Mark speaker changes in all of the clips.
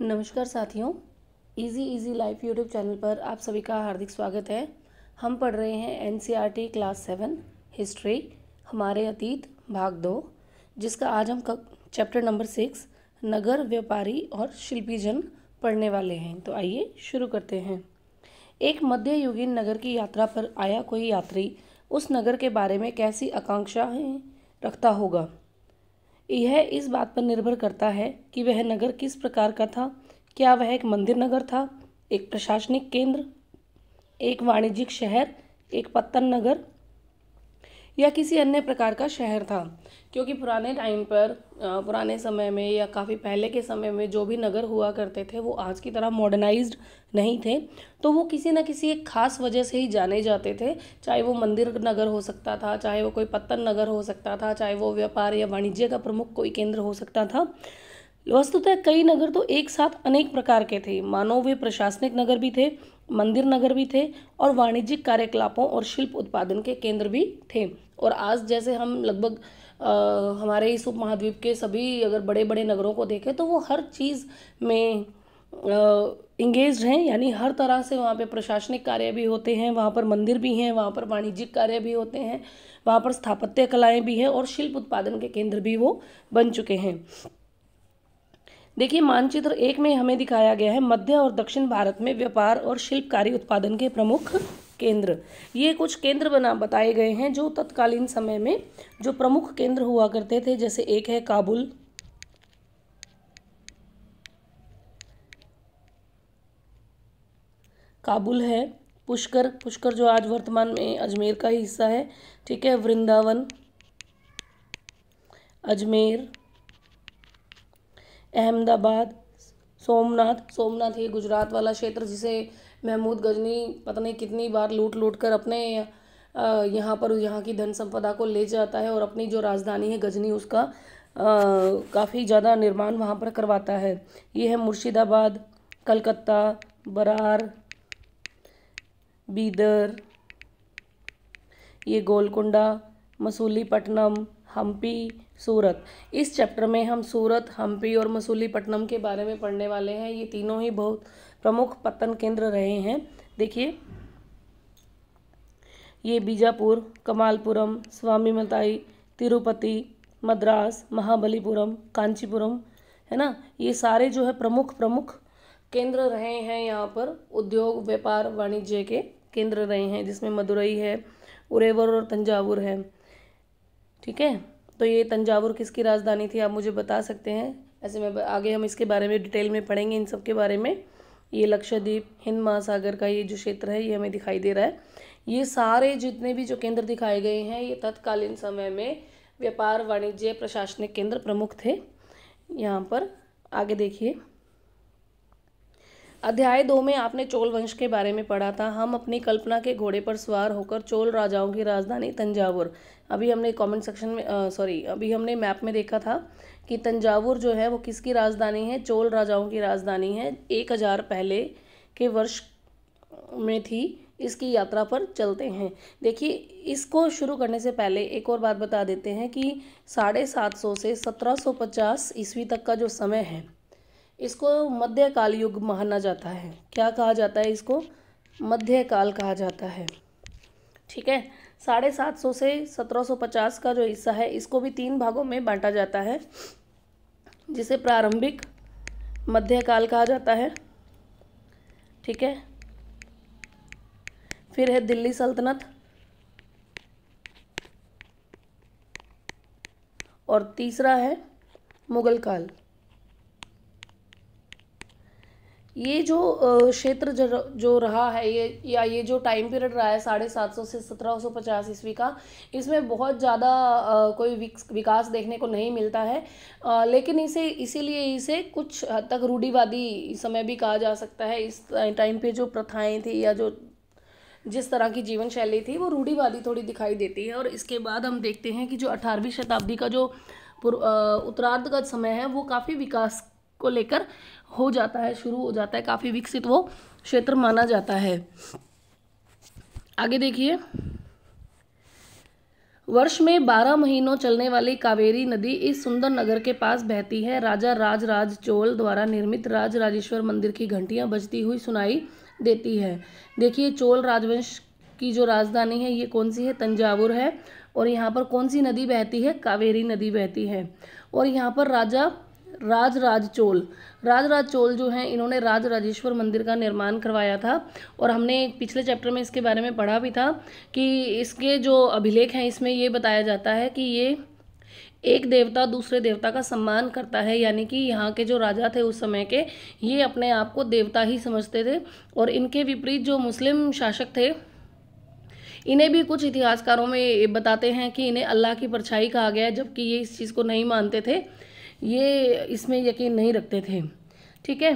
Speaker 1: नमस्कार साथियों easy easy life YouTube channel पर आप सभी का हार्दिक स्वागत है हम पढ़ रहे हैं एनसीईआरटी क्लास सेवन हिस्ट्री हमारे अतीत भाग दो जिसका आज हम चैप्टर नंबर सिक्स नगर व्यापारी और शिल्पी जन पढ़ने वाले हैं तो आइए शुरू करते हैं एक मध्ययुगीन नगर की यात्रा पर आया कोई यात्री उस नगर के बारे में कैसी आकांक्षाएँ रखता होगा यह इस बात पर निर्भर करता है कि वह नगर किस प्रकार का था क्या वह एक मंदिर नगर था एक प्रशासनिक केंद्र एक वाणिज्यिक शहर एक पत्तन नगर या किसी अन्य प्रकार का शहर था क्योंकि पुराने टाइम पर पुराने समय में या काफ़ी पहले के समय में जो भी नगर हुआ करते थे वो आज की तरह मॉडर्नाइज्ड नहीं थे तो वो किसी न किसी एक खास वजह से ही जाने जाते थे चाहे वो मंदिर नगर हो सकता था चाहे वो कोई पत्तन नगर हो सकता था चाहे वो व्यापार या वाणिज्य का प्रमुख कोई केंद्र हो सकता था वस्तुतः कई नगर तो एक साथ अनेक प्रकार के थे मानो वे प्रशासनिक नगर भी थे मंदिर नगर भी थे और वाणिज्यिक कार्यकलापों और शिल्प उत्पादन के केंद्र भी थे और आज जैसे हम लगभग हमारे इस उपमहाद्वीप के सभी अगर बड़े बड़े नगरों को देखें तो वो हर चीज़ में इंगेज हैं यानी हर तरह से वहाँ पे प्रशासनिक कार्य भी होते हैं वहाँ पर मंदिर भी हैं वहाँ पर वाणिज्यिक कार्य भी होते हैं वहाँ पर स्थापत्य कलाएँ भी हैं और शिल्प उत्पादन के केंद्र भी वो बन चुके हैं देखिए मानचित्र एक में हमें दिखाया गया है मध्य और दक्षिण भारत में व्यापार और शिल्पकारी उत्पादन के प्रमुख केंद्र ये कुछ केंद्र बना बताए गए हैं जो तत्कालीन समय में जो प्रमुख केंद्र हुआ करते थे जैसे एक है काबुल काबुल है पुष्कर पुष्कर जो आज वर्तमान में अजमेर का हिस्सा है ठीक है वृंदावन अजमेर अहमदाबाद सोमनाथ सोमनाथ ये गुजरात वाला क्षेत्र जिसे महमूद गजनी पता नहीं कितनी बार लूट लूट कर अपने यहाँ पर यहाँ की धन संपदा को ले जाता है और अपनी जो राजधानी है गजनी उसका काफ़ी ज़्यादा निर्माण वहाँ पर करवाता है ये है मुर्शिदाबाद कलकत्ता बरार बीदर ये गोलकुंडा मसूली पटनम हम्पी सूरत इस चैप्टर में हम सूरत हम्पी और मसूलीपट्टनम के बारे में पढ़ने वाले हैं ये तीनों ही बहुत प्रमुख पतन केंद्र रहे हैं देखिए ये बीजापुर कमालपुरम स्वामी मताई तिरुपति मद्रास महाबलीपुरम कांचीपुरम है ना ये सारे जो है प्रमुख प्रमुख केंद्र रहे हैं यहाँ पर उद्योग व्यापार वाणिज्य के केंद्र रहे हैं जिसमें मदुरई है उरेवर और तंजावुर है ठीक है तो ये तंजावुर किसकी राजधानी थी आप मुझे बता सकते हैं ऐसे में आगे हम इसके बारे में डिटेल में पढ़ेंगे इन सब के बारे में ये लक्षद्वीप हिंद महासागर का ये जो क्षेत्र है ये हमें दिखाई दे रहा है ये सारे जितने भी जो केंद्र दिखाए गए हैं ये तत्कालीन समय में व्यापार वाणिज्य प्रशासनिक केंद्र प्रमुख थे यहाँ पर आगे देखिए अध्याय दो में आपने चोल वंश के बारे में पढ़ा था हम अपनी कल्पना के घोड़े पर सवार होकर चोल राजाओं की राजधानी तंजावुर अभी हमने कमेंट सेक्शन में सॉरी अभी हमने मैप में देखा था कि तंजावुर जो है वो किसकी राजधानी है चोल राजाओं की राजधानी है एक हज़ार पहले के वर्ष में थी इसकी यात्रा पर चलते हैं देखिए इसको शुरू करने से पहले एक और बात बता देते हैं कि साढ़े सात सौ से सत्रह सौ पचास ईस्वी तक का जो समय है इसको मध्यकाल युग माना जाता है क्या कहा जाता है इसको मध्यकाल कहा जाता है ठीक है साढ़े सात सौ से सत्रह सौ पचास का जो हिस्सा है इसको भी तीन भागों में बांटा जाता है जिसे प्रारंभिक मध्यकाल कहा जाता है ठीक है फिर है दिल्ली सल्तनत और तीसरा है मुगल काल ये जो क्षेत्र जो रहा है ये या ये जो टाइम पीरियड रहा है साढ़े सात सौ से सत्रह सौ पचास ईस्वी का इसमें बहुत ज़्यादा कोई विकास देखने को नहीं मिलता है लेकिन इसे इसीलिए इसे कुछ हद तक रूढ़ीवादी समय भी कहा जा सकता है इस टाइम पे जो प्रथाएं थी या जो जिस तरह की जीवन शैली थी वो रूढ़ीवादी थोड़ी दिखाई देती है और इसके बाद हम देखते हैं कि जो अठारहवीं शताब्दी का जो उत्तरार्ध का समय है वो काफ़ी विकास को लेकर हो जाता है शुरू हो जाता है काफ़ी विकसित वो क्षेत्र माना जाता है आगे देखिए वर्ष में बारह महीनों चलने वाली कावेरी नदी इस सुंदर नगर के पास बहती है राजा राज राज चोल द्वारा निर्मित राज राजेश्वर मंदिर की घंटियां बजती हुई सुनाई देती है देखिए चोल राजवंश की जो राजधानी है ये कौन सी है तंजावुर है और यहाँ पर कौन सी नदी बहती है कावेरी नदी बहती है और यहाँ पर राजा राज राज चोल राज राज चोल जो हैं इन्होंने राज राजेश्वर मंदिर का निर्माण करवाया था और हमने पिछले चैप्टर में इसके बारे में पढ़ा भी था कि इसके जो अभिलेख हैं इसमें ये बताया जाता है कि ये एक देवता दूसरे देवता का सम्मान करता है यानी कि यहाँ के जो राजा थे उस समय के ये अपने आप को देवता ही समझते थे और इनके विपरीत जो मुस्लिम शासक थे इन्हें भी कुछ इतिहासकारों में बताते हैं कि इन्हें अल्लाह की परछाई कहा गया है जबकि ये इस चीज़ को नहीं मानते थे ये इसमें यकीन नहीं रखते थे ठीक है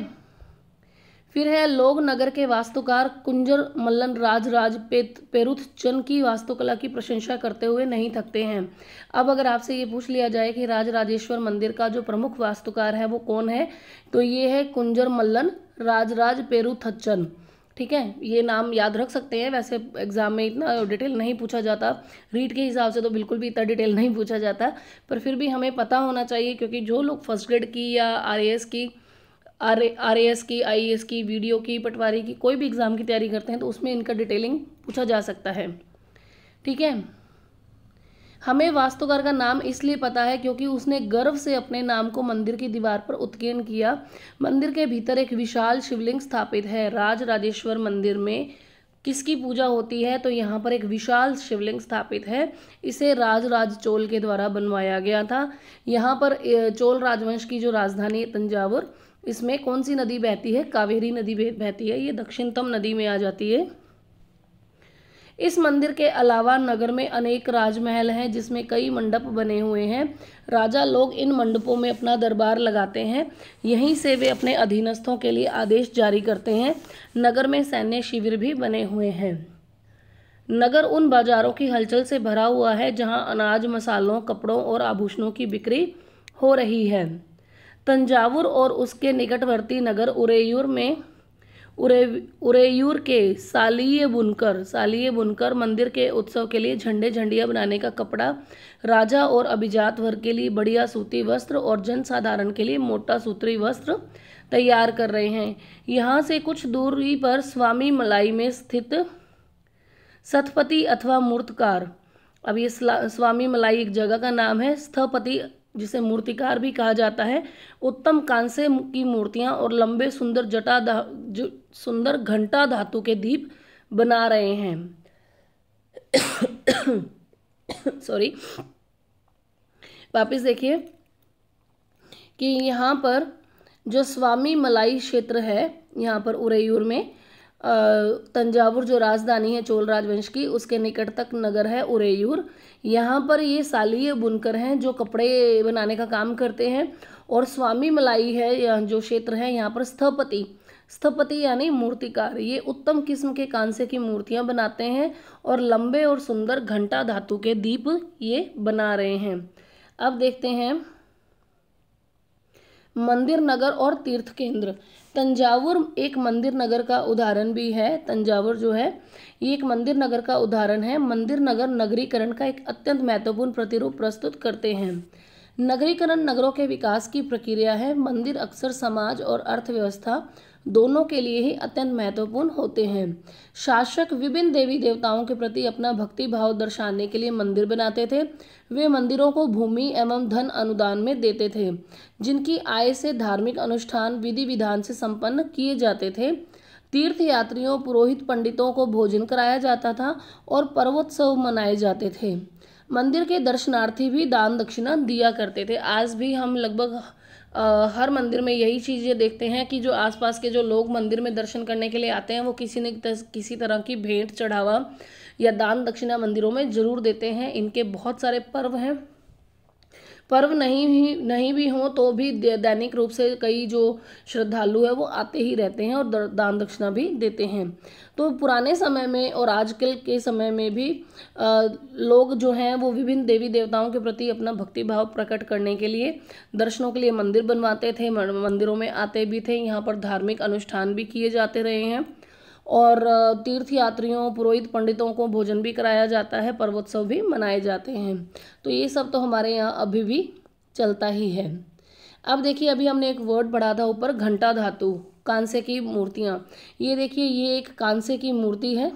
Speaker 1: फिर है लोग नगर के वास्तुकार कुंजर मल्लन राज राज पेत पेरुथ चंद की वास्तुकला की प्रशंसा करते हुए नहीं थकते हैं अब अगर आपसे ये पूछ लिया जाए कि राज राजेश्वर मंदिर का जो प्रमुख वास्तुकार है वो कौन है तो ये है कुंजर मल्लन राज राज पेरुथच्चन ठीक है ये नाम याद रख सकते हैं वैसे एग्ज़ाम में इतना डिटेल नहीं पूछा जाता रीट के हिसाब से तो बिल्कुल भी इतना डिटेल नहीं पूछा जाता पर फिर भी हमें पता होना चाहिए क्योंकि जो लोग फर्स्ट ग्रेड की या आर की आर आर की आई की वीडियो की पटवारी की कोई भी एग्ज़ाम की तैयारी करते हैं तो उसमें इनका डिटेलिंग पूछा जा सकता है ठीक है हमें वास्तुकार का नाम इसलिए पता है क्योंकि उसने गर्व से अपने नाम को मंदिर की दीवार पर उत्कीर्ण किया मंदिर के भीतर एक विशाल शिवलिंग स्थापित है राज राजेश्वर मंदिर में किसकी पूजा होती है तो यहाँ पर एक विशाल शिवलिंग स्थापित है इसे राज राज चोल के द्वारा बनवाया गया था यहाँ पर चोल राजवंश की जो राजधानी तंजावुर इसमें कौन सी नदी बहती है कावेरी नदी बहती है ये दक्षिणतम नदी में आ जाती है इस मंदिर के अलावा नगर में अनेक राजमहल हैं जिसमें कई मंडप बने हुए हैं राजा लोग इन मंडपों में अपना दरबार लगाते हैं यहीं से वे अपने अधीनस्थों के लिए आदेश जारी करते हैं नगर में सैन्य शिविर भी बने हुए हैं नगर उन बाजारों की हलचल से भरा हुआ है जहां अनाज मसालों कपड़ों और आभूषणों की बिक्री हो रही है तंजावुर और उसके निकटवर्ती नगर उरेयूर में उरे उरेयूर के सालीय बुनकर सालीय बुनकर मंदिर के उत्सव के लिए झंडे झंडिया बनाने का कपड़ा राजा और अभिजात वर्ग के लिए बढ़िया सूती वस्त्र और जनसाधारण के लिए मोटा सूत्री वस्त्र तैयार कर रहे हैं यहाँ से कुछ दूरी पर स्वामी मलाई में स्थित सतपति अथवा मूर्तकार अब ये स्वामी मलाई एक जगह का नाम है स्थपति जिसे मूर्तिकार भी कहा जाता है उत्तम कांसे की मूर्तियां और लंबे सुंदर जटा जो सुंदर घंटा धातु के दीप बना रहे हैं सॉरी वापिस देखिए कि यहाँ पर जो स्वामी मलाई क्षेत्र है यहाँ पर उरेयूर में तंजावुर जो राजधानी है चोल राजवंश की उसके निकट तक नगर है उरेयूर यहाँ पर ये सालीय बुनकर हैं जो कपड़े बनाने का काम करते हैं और स्वामी मलाई है जो क्षेत्र है यहाँ पर स्थपति स्थपति यानी मूर्तिकार ये उत्तम किस्म के कांसे की मूर्तियाँ बनाते हैं और लंबे और सुंदर घंटा धातु के दीप ये बना रहे हैं अब देखते हैं मंदिर नगर और तीर्थ केंद्र तंजावुर एक मंदिर नगर का उदाहरण भी है तंजावुर जो है ये एक मंदिर नगर का उदाहरण है मंदिर नगर नगरीकरण का एक अत्यंत महत्वपूर्ण प्रतिरूप प्रस्तुत करते हैं नगरीकरण नगरों के विकास की प्रक्रिया है मंदिर अक्सर समाज और अर्थव्यवस्था दोनों के लिए ही अत्यंत महत्वपूर्ण होते हैं शासक विभिन्न देवी देवताओं के प्रति अपना भक्ति भाव दर्शाने के लिए मंदिर बनाते थे वे मंदिरों को भूमि एवं धन अनुदान में देते थे जिनकी आय से धार्मिक अनुष्ठान विधि विधान से संपन्न किए जाते थे तीर्थ यात्रियों पुरोहित पंडितों को भोजन कराया जाता था और पर्वोत्सव मनाए जाते थे मंदिर के दर्शनार्थी भी दान दक्षिणा दिया करते थे आज भी हम लगभग Uh, हर मंदिर में यही चीज़ें देखते हैं कि जो आसपास के जो लोग मंदिर में दर्शन करने के लिए आते हैं वो किसी न किसी तरह की भेंट चढ़ावा या दान दक्षिणा मंदिरों में ज़रूर देते हैं इनके बहुत सारे पर्व हैं पर्व नहीं ही नहीं भी हों तो भी दैनिक रूप से कई जो श्रद्धालु है वो आते ही रहते हैं और दान दक्षिणा भी देते हैं तो पुराने समय में और आजकल के समय में भी आ, लोग जो हैं वो विभिन्न देवी देवताओं के प्रति अपना भक्ति भाव प्रकट करने के लिए दर्शनों के लिए मंदिर बनवाते थे मंदिरों में आते भी थे यहाँ पर धार्मिक अनुष्ठान भी किए जाते रहे हैं और तीर्थ यात्रियों पुरोहित पंडितों को भोजन भी कराया जाता है पर्वोत्सव भी मनाए जाते हैं तो ये सब तो हमारे यहाँ अभी भी चलता ही है अब देखिए अभी हमने एक वर्ड पढ़ा था ऊपर घंटा धातु कांसे की मूर्तियाँ ये देखिए ये एक कांसे की मूर्ति है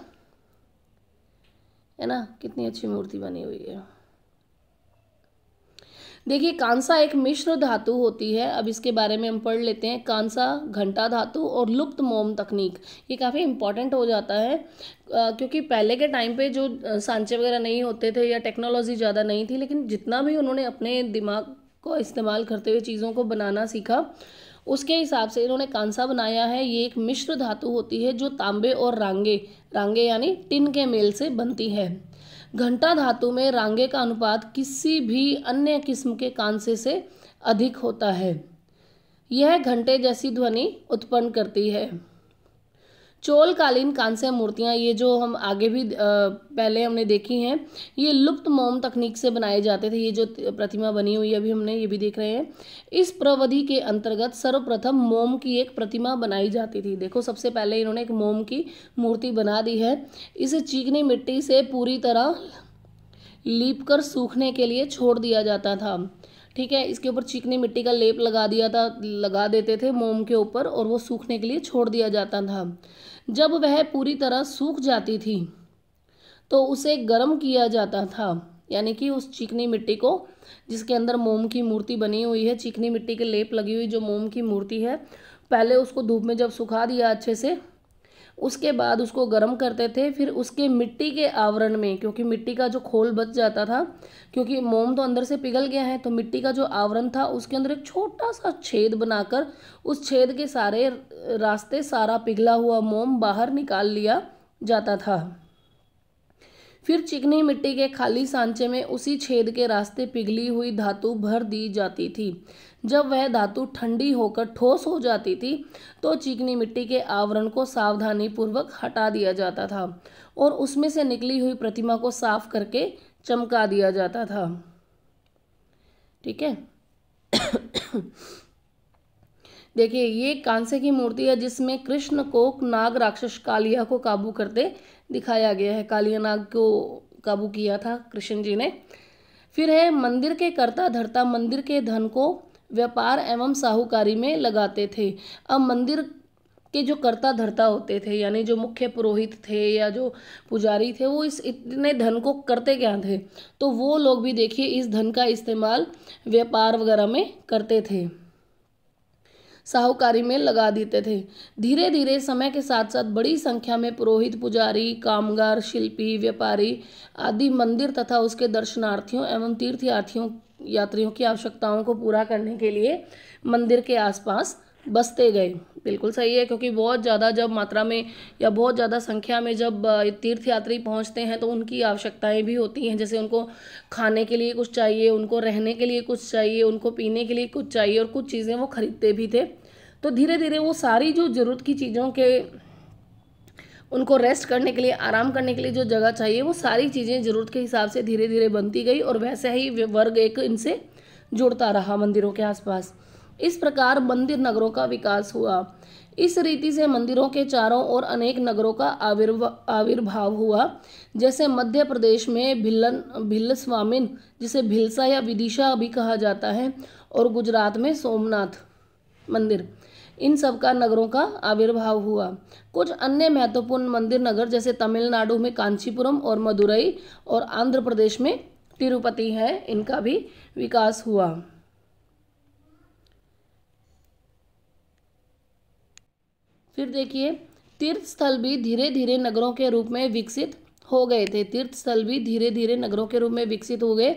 Speaker 1: है ना कितनी अच्छी मूर्ति बनी हुई है देखिए कांसा एक मिश्र धातु होती है अब इसके बारे में हम पढ़ लेते हैं कांसा घंटा धातु और लुप्त मोम तकनीक ये काफ़ी इंपॉर्टेंट हो जाता है क्योंकि पहले के टाइम पे जो सांचे वगैरह नहीं होते थे या टेक्नोलॉजी ज़्यादा नहीं थी लेकिन जितना भी उन्होंने अपने दिमाग को इस्तेमाल करते हुए चीज़ों को बनाना सीखा उसके हिसाब से इन्होंने कांसा बनाया है ये एक मिश्र धातु होती है जो तांबे और रांगे रांगे यानी टिन के मेल से बनती है घंटा धातु में रांगे का अनुपात किसी भी अन्य किस्म के कांसे से अधिक होता है यह घंटे जैसी ध्वनि उत्पन्न करती है चोलकालीन कांस्य मूर्तियाँ ये जो हम आगे भी पहले हमने देखी हैं ये लुप्त मोम तकनीक से बनाए जाते थे ये जो प्रतिमा बनी हुई है अभी हमने ये भी देख रहे हैं इस प्रवधि के अंतर्गत सर्वप्रथम मोम की एक प्रतिमा बनाई जाती थी देखो सबसे पहले इन्होंने एक मोम की मूर्ति बना दी है इसे चीकनी मिट्टी से पूरी तरह लीप कर सूखने के लिए छोड़ दिया जाता था ठीक है इसके ऊपर चीकनी मिट्टी का लेप लगा दिया था लगा देते थे मोम के ऊपर और वो सूखने के लिए छोड़ दिया जाता था जब वह पूरी तरह सूख जाती थी तो उसे गर्म किया जाता था यानी कि उस चिकनी मिट्टी को जिसके अंदर मोम की मूर्ति बनी हुई है चिकनी मिट्टी के लेप लगी हुई जो मोम की मूर्ति है पहले उसको धूप में जब सुखा दिया अच्छे से उसके बाद उसको गर्म करते थे फिर उसके मिट्टी के आवरण में क्योंकि मिट्टी का जो खोल बच जाता था क्योंकि मोम तो अंदर से पिघल गया है तो मिट्टी का जो आवरण था उसके अंदर एक छोटा सा छेद बनाकर उस छेद के सारे रास्ते सारा पिघला हुआ मोम बाहर निकाल लिया जाता था फिर चिकनी मिट्टी के खाली सांचे में उसी छेद के रास्ते पिघली हुई धातु भर दी जाती थी जब वह धातु ठंडी होकर ठोस हो जाती थी तो चिकनी मिट्टी के आवरण को सावधानी पूर्वक हटा दिया जाता था और उसमें से निकली हुई प्रतिमा को साफ करके चमका दिया जाता था ठीक है देखिए ये कांसे की मूर्ति है जिसमें कृष्ण को नाग राक्षस कालिया को काबू करते दिखाया गया है कालिया नाग को काबू किया था कृष्ण जी ने फिर है मंदिर के कर्ता धरता मंदिर के धन को व्यापार एवं साहूकारी में लगाते थे अब मंदिर के जो कर्ता धर्ता होते थे यानी जो मुख्य पुरोहित थे या जो पुजारी थे वो इस इतने धन को करते क्या थे तो वो लोग भी देखिए इस धन का इस्तेमाल व्यापार वगैरह में करते थे साहूकारी में लगा देते थे धीरे धीरे समय के साथ साथ बड़ी संख्या में पुरोहित पुजारी कामगार शिल्पी व्यापारी आदि मंदिर तथा उसके दर्शनार्थियों एवं तीर्थयात्रियों यात्रियों की आवश्यकताओं को पूरा करने के लिए मंदिर के आसपास बसते गए बिल्कुल सही है क्योंकि बहुत ज़्यादा जब मात्रा में या बहुत ज़्यादा संख्या में जब तीर्थयात्री पहुँचते हैं तो उनकी आवश्यकताएं भी होती हैं जैसे उनको खाने के लिए कुछ चाहिए उनको रहने के लिए कुछ चाहिए उनको पीने के लिए कुछ चाहिए और कुछ चीज़ें वो ख़रीदते भी थे तो धीरे धीरे वो सारी जो ज़रूरत की चीज़ों के उनको रेस्ट करने के लिए आराम करने के लिए जो जगह चाहिए वो सारी चीज़ें ज़रूरत के हिसाब से धीरे धीरे बनती गई और वैसे ही वर्ग एक इनसे जुड़ता रहा मंदिरों के आसपास इस प्रकार मंदिर नगरों का विकास हुआ इस रीति से मंदिरों के चारों ओर अनेक नगरों का आविर्भा आविर्भाव हुआ जैसे मध्य प्रदेश में भिल्लन भिल्ल स्वामिन जिसे भिल्सा या विदिशा भी कहा जाता है और गुजरात में सोमनाथ मंदिर इन सब का नगरों का आविर्भाव हुआ कुछ अन्य महत्वपूर्ण मंदिर नगर जैसे तमिलनाडु में कांचीपुरम और मदुरई और आंध्र प्रदेश में तिरुपति है इनका भी विकास हुआ फिर देखिए तीर्थ स्थल भी धीरे धीरे नगरों के रूप में विकसित हो गए थे तीर्थ स्थल भी धीरे धीरे नगरों के रूप में विकसित हो गए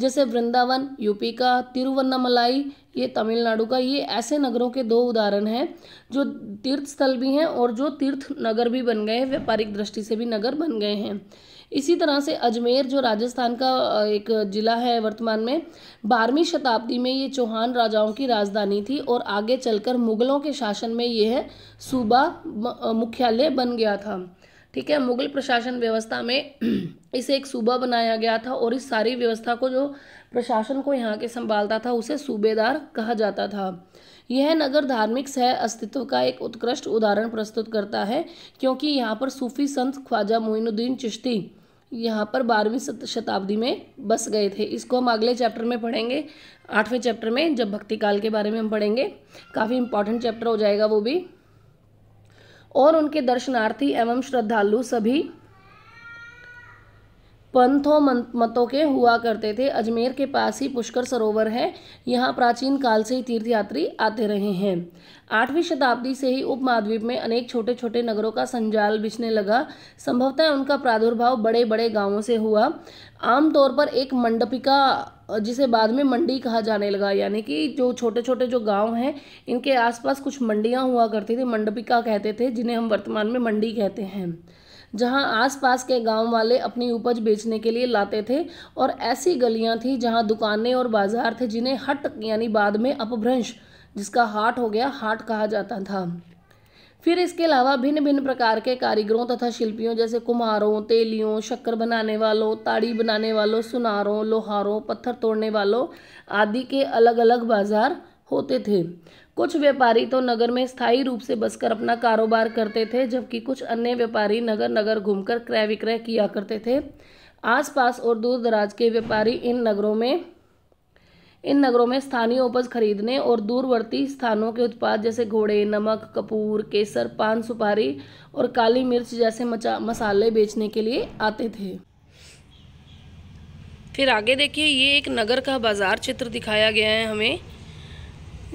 Speaker 1: जैसे वृंदावन यूपी का तिरुवन्नामलाई ये तमिलनाडु का ये ऐसे नगरों के दो उदाहरण हैं जो तीर्थ स्थल भी हैं और जो तीर्थ नगर भी बन गए हैं व्यापारिक दृष्टि से भी नगर बन गए हैं इसी तरह से अजमेर जो राजस्थान का एक ज़िला है वर्तमान में बारहवीं शताब्दी में ये चौहान राजाओं की राजधानी थी और आगे चलकर मुगलों के शासन में यह सूबा मुख्यालय बन गया था ठीक है मुगल प्रशासन व्यवस्था में इसे एक सूबा बनाया गया था और इस सारी व्यवस्था को जो प्रशासन को यहाँ के संभालता था उसे सूबेदार कहा जाता था यह नगर धार्मिक सह अस्तित्व का एक उत्कृष्ट उदाहरण प्रस्तुत करता है क्योंकि यहाँ पर सूफी संत ख्वाजा मोइनुद्दीन चिश्ती यहाँ पर बारहवीं शताब्दी में बस गए थे इसको हम अगले चैप्टर में पढ़ेंगे आठवें चैप्टर में जब भक्ति काल के बारे में हम पढ़ेंगे काफ़ी इंपॉर्टेंट चैप्टर हो जाएगा वो भी और उनके दर्शनार्थी एवं श्रद्धालु सभी पंथों मतों के हुआ करते थे अजमेर के पास ही पुष्कर सरोवर है यहाँ प्राचीन काल से ही तीर्थयात्री आते रहे हैं आठवीं शताब्दी से ही उपमहाद्वीप में अनेक छोटे छोटे नगरों का संजाल बिछने लगा संभवतः उनका प्रादुर्भाव बड़े बड़े गांवों से हुआ आमतौर पर एक मंडपिका जिसे बाद में मंडी कहा जाने लगा यानी कि जो छोटे छोटे जो गांव हैं इनके आसपास कुछ मंडियां हुआ करती थी मंडपिका कहते थे जिन्हें हम वर्तमान में मंडी कहते हैं जहां आसपास के गांव वाले अपनी उपज बेचने के लिए लाते थे और ऐसी गलियां थी जहां दुकानें और बाजार थे जिन्हें हट यानी बाद में अपभ्रंश जिसका हाट हो गया हाट कहा जाता था फिर इसके अलावा भिन्न भिन्न प्रकार के कारीगरों तथा शिल्पियों जैसे कुम्हारों तेलियों शक्कर बनाने वालों ताड़ी बनाने वालों सुनारों लोहारों पत्थर तोड़ने वालों आदि के अलग अलग बाजार होते थे कुछ व्यापारी तो नगर में स्थायी रूप से बसकर अपना कारोबार करते थे जबकि कुछ अन्य व्यापारी नगर नगर घूमकर क्रय विक्रय किया करते थे आसपास और दूर दराज के व्यापारी इन नगरों में इन नगरों में स्थानीय उपज खरीदने और दूरवर्ती स्थानों के उत्पाद जैसे घोड़े नमक कपूर केसर पान सुपारी और काली मिर्च जैसे मसाले बेचने के लिए आते थे फिर आगे देखिए ये एक नगर का बाज़ार चित्र दिखाया गया है हमें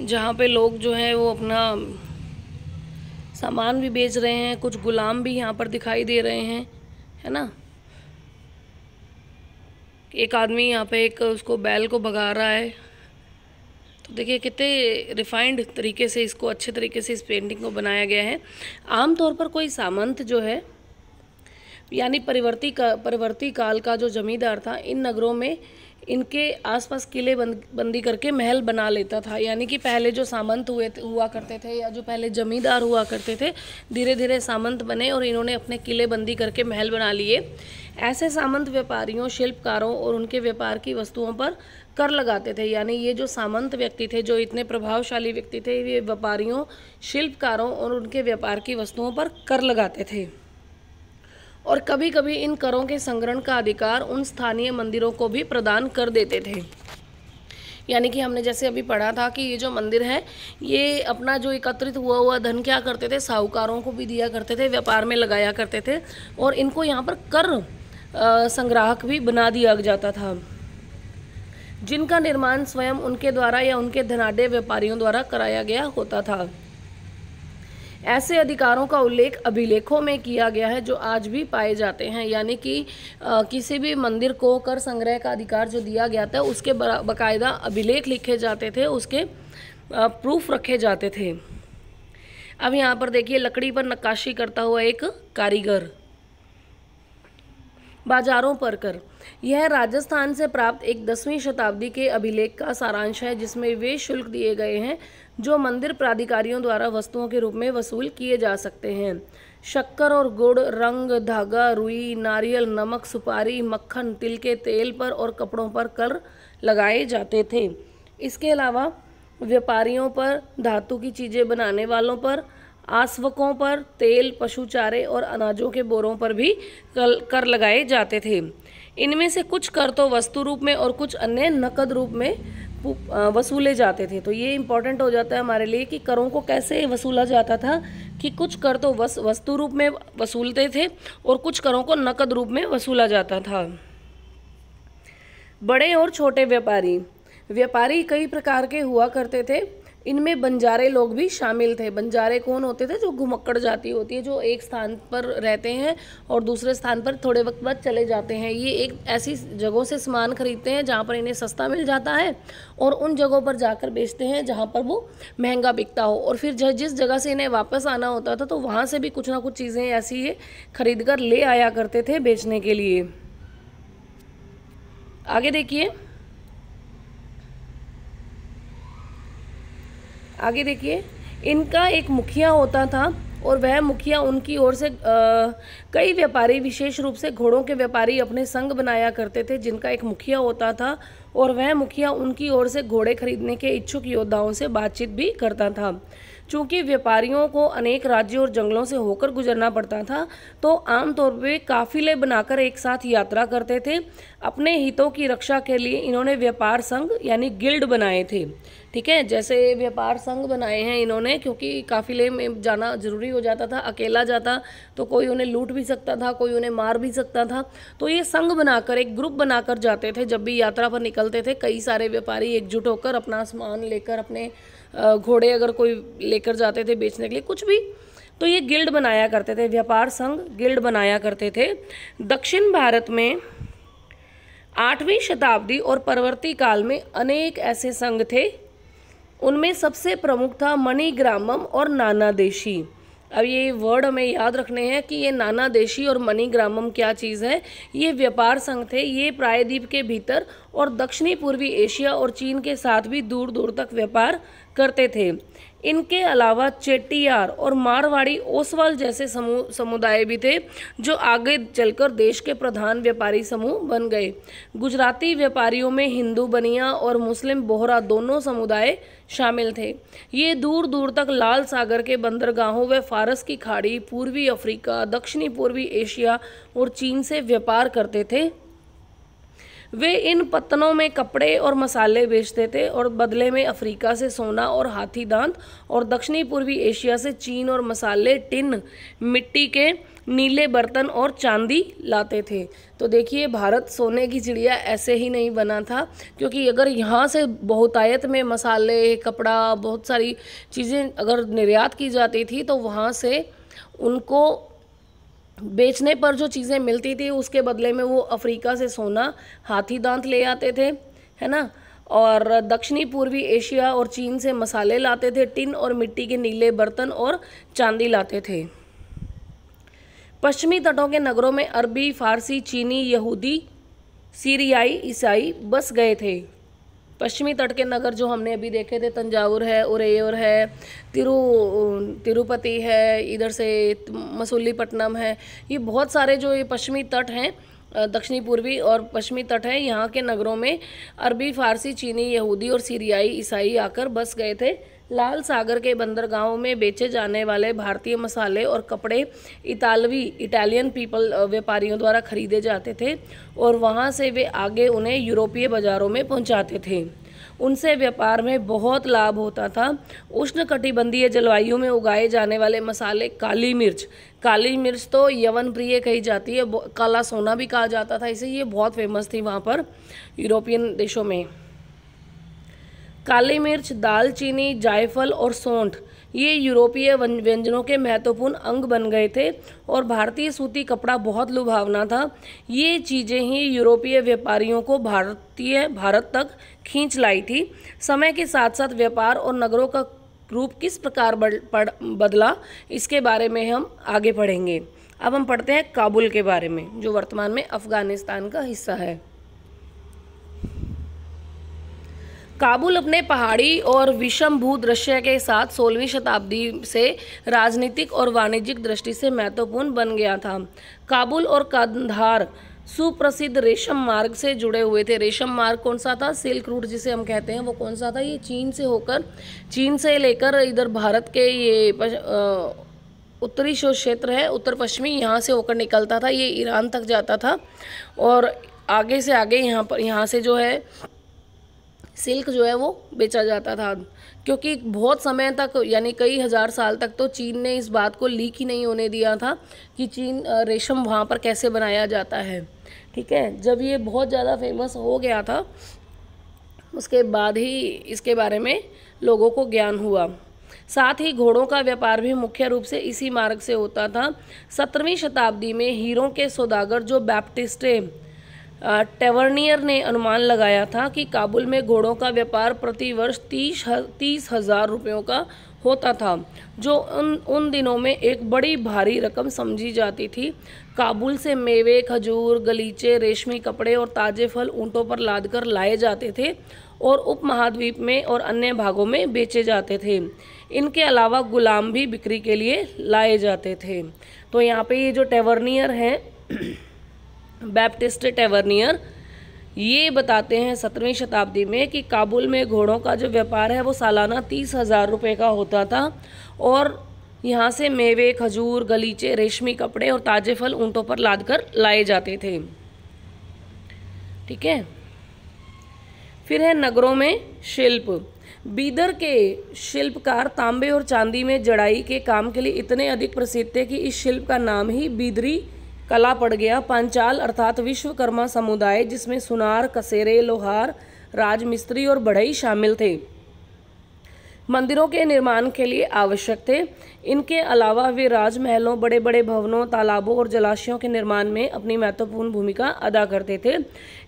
Speaker 1: जहाँ पे लोग जो है वो अपना सामान भी बेच रहे हैं कुछ गुलाम भी यहाँ पर दिखाई दे रहे हैं है ना एक आदमी यहाँ पे एक उसको बैल को भगा रहा है तो देखिए कितने रिफाइंड तरीके से इसको अच्छे तरीके से इस पेंटिंग को बनाया गया है आमतौर पर कोई सामंत जो है यानी परिवर्ती का परिवर्ती काल का जो जमींदार था इन नगरों में इनके आसपास किले बंद बंदी करके महल बना लेता था यानी कि पहले जो सामंत हुए हुआ करते थे या जो पहले जमींदार हुआ करते थे धीरे धीरे सामंत बने और इन्होंने अपने किले बंदी करके महल बना लिए ऐसे सामंत व्यापारियों शिल्पकारों और उनके व्यापार की वस्तुओं पर कर लगाते थे यानी ये जो सामंत व्यक्ति थे जो इतने प्रभावशाली व्यक्ति थे ये व्यापारियों शिल्पकारों और उनके व्यापार की वस्तुओं पर कर लगाते थे और कभी कभी इन करों के संग्रहण का अधिकार उन स्थानीय मंदिरों को भी प्रदान कर देते थे यानी कि हमने जैसे अभी पढ़ा था कि ये जो मंदिर है ये अपना जो एकत्रित हुआ हुआ धन क्या करते थे साहूकारों को भी दिया करते थे व्यापार में लगाया करते थे और इनको यहाँ पर कर संग्राहक भी बना दिया जाता था जिनका निर्माण स्वयं उनके द्वारा या उनके धनाढ़ व्यापारियों द्वारा कराया गया होता था ऐसे अधिकारों का उल्लेख अभिलेखों में किया गया है जो आज भी पाए जाते हैं यानी कि किसी भी मंदिर को कर संग्रह का अधिकार जो दिया गया था उसके बाकायदा अभिलेख लिखे जाते थे उसके प्रूफ रखे जाते थे अब यहाँ पर देखिए लकड़ी पर नक्काशी करता हुआ एक कारीगर बाजारों पर कर यह राजस्थान से प्राप्त एक दसवीं शताब्दी के अभिलेख का सारांश है जिसमें वे शुल्क दिए गए हैं जो मंदिर प्राधिकारियों द्वारा वस्तुओं के रूप में वसूल किए जा सकते हैं शक्कर और गुड़ रंग धागा रुई नारियल नमक सुपारी मक्खन तिल के तेल पर और कपड़ों पर कर लगाए जाते थे इसके अलावा व्यापारियों पर धातु की चीज़ें बनाने वालों पर आसवकों पर तेल पशु चारे और अनाजों के बोरों पर भी कर लगाए जाते थे इनमें से कुछ कर तो वस्तु रूप में और कुछ अन्य नकद रूप में वसूले जाते थे तो ये इम्पॉर्टेंट हो जाता है हमारे लिए कि करों को कैसे वसूला जाता था कि कुछ कर तो वस, वस्तु रूप में वसूलते थे और कुछ करों को नकद रूप में वसूला जाता था बड़े और छोटे व्यापारी व्यापारी कई प्रकार के हुआ करते थे इनमें बंजारे लोग भी शामिल थे बंजारे कौन होते थे जो घुमक्कड़ जाति होती है जो एक स्थान पर रहते हैं और दूसरे स्थान पर थोड़े वक्त बाद चले जाते हैं ये एक ऐसी जगहों से सामान खरीदते हैं जहाँ पर इन्हें सस्ता मिल जाता है और उन जगहों पर जाकर बेचते हैं जहाँ पर वो महंगा बिकता हो और फिर जिस जगह से इन्हें वापस आना होता था तो वहाँ से भी कुछ ना कुछ चीज़ें ऐसी ये खरीद कर ले आया करते थे बेचने के लिए आगे देखिए आगे देखिए इनका एक मुखिया होता था और वह मुखिया उनकी ओर से आ, कई व्यापारी विशेष रूप से घोड़ों के व्यापारी अपने संग बनाया करते थे जिनका एक मुखिया होता था और वह मुखिया उनकी ओर से घोड़े खरीदने के इच्छुक योद्धाओं से बातचीत भी करता था चूँकि व्यापारियों को अनेक राज्यों और जंगलों से होकर गुजरना पड़ता था तो आमतौर पर काफिले बनाकर एक साथ यात्रा करते थे अपने हितों की रक्षा के लिए इन्होंने व्यापार संघ यानी गिल्ड बनाए थे ठीक है जैसे व्यापार संघ बनाए हैं इन्होंने क्योंकि काफ़िले में जाना ज़रूरी हो जाता था अकेला जाता तो कोई उन्हें लूट भी सकता था कोई उन्हें मार भी सकता था तो ये संघ बनाकर एक ग्रुप बनाकर जाते थे जब भी यात्रा पर निकलते थे कई सारे व्यापारी एकजुट होकर अपना सामान लेकर अपने घोड़े अगर कोई लेकर जाते थे बेचने के लिए कुछ भी तो ये गिल्ड बनाया करते थे व्यापार संघ गिल्ड बनाया करते थे दक्षिण भारत में आठवीं शताब्दी और परवर्ती काल में अनेक ऐसे संघ थे उनमें सबसे प्रमुख था मणिग्रामम और नाना देशी अब ये वर्ड हमें याद रखने हैं कि ये नाना देशी और मणिग्रामम क्या चीज़ है ये व्यापार संघ थे ये प्रायद्वीप के भीतर और दक्षिणी पूर्वी एशिया और चीन के साथ भी दूर दूर तक व्यापार करते थे इनके अलावा चेट्टियार और मारवाड़ी ओसवाल जैसे समूह समुदाय भी थे जो आगे चलकर देश के प्रधान व्यापारी समूह बन गए गुजराती व्यापारियों में हिंदू बनिया और मुस्लिम बोहरा दोनों समुदाय शामिल थे ये दूर दूर तक लाल सागर के बंदरगाहों व फारस की खाड़ी पूर्वी अफ्रीका दक्षिणी पूर्वी एशिया और चीन से व्यापार करते थे वे इन पत्तनों में कपड़े और मसाले बेचते थे और बदले में अफ्रीका से सोना और हाथी दांत और दक्षिणी पूर्वी एशिया से चीन और मसाले टिन मिट्टी के नीले बर्तन और चांदी लाते थे तो देखिए भारत सोने की चिड़िया ऐसे ही नहीं बना था क्योंकि अगर यहाँ से बहुतायत में मसाले कपड़ा बहुत सारी चीज़ें अगर निर्यात की जाती थी तो वहाँ से उनको बेचने पर जो चीज़ें मिलती थी उसके बदले में वो अफ्रीका से सोना हाथी दांत ले आते थे है ना और दक्षिणी पूर्वी एशिया और चीन से मसाले लाते थे टिन और मिट्टी के नीले बर्तन और चांदी लाते थे पश्चिमी तटों के नगरों में अरबी फारसी चीनी यहूदी सीरियाई ईसाई बस गए थे पश्चिमी तट के नगर जो हमने अभी देखे थे तंजावुर है उरेयर है तिरु तिरुपति है इधर से मसूलीपट्टनम है ये बहुत सारे जो ये पश्चिमी तट हैं दक्षिणी पूर्वी और पश्चिमी तट है यहाँ के नगरों में अरबी फारसी चीनी यहूदी और सीरियाई ईसाई आकर बस गए थे लाल सागर के बंदरगाहों में बेचे जाने वाले भारतीय मसाले और कपड़े इतालवी इटालियन पीपल व्यापारियों द्वारा खरीदे जाते थे और वहाँ से वे आगे उन्हें यूरोपीय बाज़ारों में पहुँचाते थे उनसे व्यापार में बहुत लाभ होता था उष्ण कटिबंधीय जलवायु में उगाए जाने वाले मसाले काली मिर्च काली मिर्च तो यवन प्रिय कही जाती है काला सोना भी कहा जाता था इसे ये बहुत फेमस थी वहाँ पर यूरोपियन देशों में काली मिर्च दालचीनी जायफल और सौंठ ये यूरोपीय व्यंजनों के महत्वपूर्ण अंग बन गए थे और भारतीय सूती कपड़ा बहुत लुभावना था ये चीज़ें ही यूरोपीय व्यापारियों को भारतीय भारत तक खींच लाई थी समय के साथ साथ व्यापार और नगरों का रूप किस प्रकार बदला इसके बारे में हम आगे पढ़ेंगे अब हम पढ़ते हैं काबुल के बारे में जो वर्तमान में अफ़गानिस्तान का हिस्सा है काबुल अपने पहाड़ी और विषम भू दृश्य के साथ सोलहवीं शताब्दी से राजनीतिक और वाणिज्यिक दृष्टि से महत्वपूर्ण बन गया था काबुल और कंधार सुप्रसिद्ध रेशम मार्ग से जुड़े हुए थे रेशम मार्ग कौन सा था सिल्क रूट जिसे हम कहते हैं वो कौन सा था ये चीन से होकर चीन से लेकर इधर भारत के ये पश, आ, उत्तरी जो क्षेत्र है उत्तर पश्चिमी यहाँ से होकर निकलता था ये ईरान तक जाता था और आगे से आगे यहाँ पर यहाँ से जो है सिल्क जो है वो बेचा जाता था क्योंकि बहुत समय तक यानी कई हज़ार साल तक तो चीन ने इस बात को लीक ही नहीं होने दिया था कि चीन रेशम वहाँ पर कैसे बनाया जाता है ठीक है जब ये बहुत ज़्यादा फेमस हो गया था उसके बाद ही इसके बारे में लोगों को ज्ञान हुआ साथ ही घोड़ों का व्यापार भी मुख्य रूप से इसी मार्ग से होता था सत्रहवीं शताब्दी में हीरों के सौदागर जो बैप्टिस्टे टेवर्नियर ने अनुमान लगाया था कि काबुल में घोड़ों का व्यापार प्रतिवर्ष तीस तीस हज़ार रुपयों का होता था जो उन उन दिनों में एक बड़ी भारी रकम समझी जाती थी काबुल से मेवे खजूर गलीचे रेशमी कपड़े और ताज़े फल ऊँटों पर लाद कर लाए जाते थे और उपमहाद्वीप में और अन्य भागों में बेचे जाते थे इनके अलावा गुलाम भी बिक्री के लिए लाए जाते थे तो यहाँ पे ये जो टेवर्नियर हैं बैप्टिस्ट टेवर्नियर ये बताते हैं सत्रहवीं शताब्दी में कि काबुल में घोड़ों का जो व्यापार है वो सालाना तीस हज़ार रुपये का होता था और यहाँ से मेवे खजूर गलीचे रेशमी कपड़े और ताजे फल ऊँटों पर लाद कर लाए जाते थे ठीक है फिर है नगरों में शिल्प बीदर के शिल्पकार तांबे और चांदी में जड़ाई के काम के लिए इतने अधिक प्रसिद्ध थे कि इस शिल्प का नाम ही बीदरी कला पड़ गया पांचाल अर्थात विश्वकर्मा समुदाय जिसमें सुनार कसेरे लोहार राजमिस्त्री और बढ़ई शामिल थे मंदिरों के निर्माण के लिए आवश्यक थे इनके अलावा वे राजमहलों बड़े बड़े भवनों तालाबों और जलाशयों के निर्माण में अपनी महत्वपूर्ण भूमिका अदा करते थे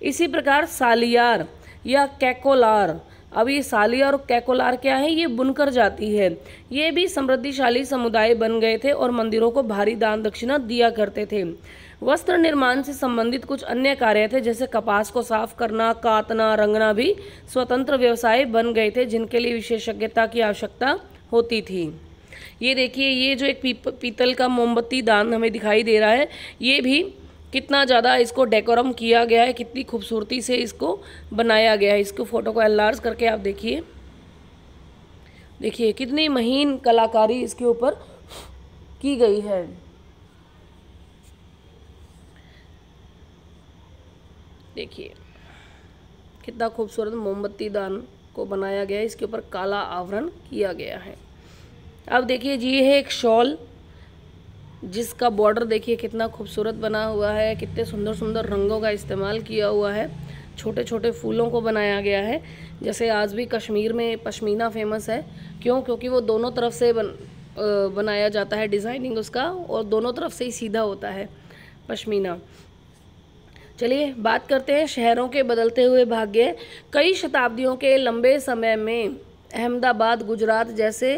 Speaker 1: इसी प्रकार सालियार या कैकोलार अब ये सालिया और कैकोलार क्या है ये बुनकर जाती है ये भी समृद्धिशाली समुदाय बन गए थे और मंदिरों को भारी दान दक्षिणा दिया करते थे वस्त्र निर्माण से संबंधित कुछ अन्य कार्य थे जैसे कपास को साफ करना कातना रंगना भी स्वतंत्र व्यवसाय बन गए थे जिनके लिए विशेषज्ञता की आवश्यकता होती थी ये देखिए ये जो एक पीतल का मोमबत्ती दान हमें दिखाई दे रहा है ये भी कितना ज़्यादा इसको डेकोरम किया गया है कितनी खूबसूरती से इसको बनाया गया है इसको फ़ोटो को एनलार्ज करके आप देखिए देखिए कितनी महीन कलाकारी इसके ऊपर की गई है देखिए कितना खूबसूरत मोमबत्ती दान को बनाया गया है इसके ऊपर काला आवरण किया गया है अब देखिए जी है एक शॉल जिसका बॉर्डर देखिए कितना खूबसूरत बना हुआ है कितने सुंदर सुंदर रंगों का इस्तेमाल किया हुआ है छोटे छोटे फूलों को बनाया गया है जैसे आज भी कश्मीर में पश्मीना फेमस है क्यों क्योंकि वो दोनों तरफ से बन बनाया जाता है डिज़ाइनिंग उसका और दोनों तरफ से ही सीधा होता है पश्मीना चलिए बात करते हैं शहरों के बदलते हुए भाग्य कई शताब्दियों के लंबे समय में अहमदाबाद गुजरात जैसे